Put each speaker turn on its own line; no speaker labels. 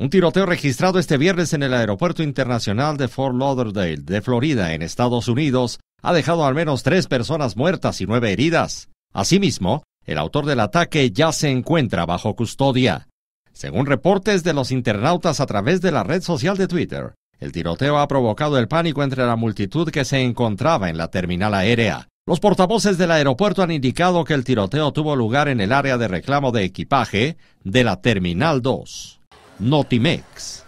Un tiroteo registrado este viernes en el Aeropuerto Internacional de Fort Lauderdale, de Florida, en Estados Unidos, ha dejado al menos tres personas muertas y nueve heridas. Asimismo, el autor del ataque ya se encuentra bajo custodia. Según reportes de los internautas a través de la red social de Twitter, el tiroteo ha provocado el pánico entre la multitud que se encontraba en la terminal aérea. Los portavoces del aeropuerto han indicado que el tiroteo tuvo lugar en el área de reclamo de equipaje de la Terminal 2. Notimex.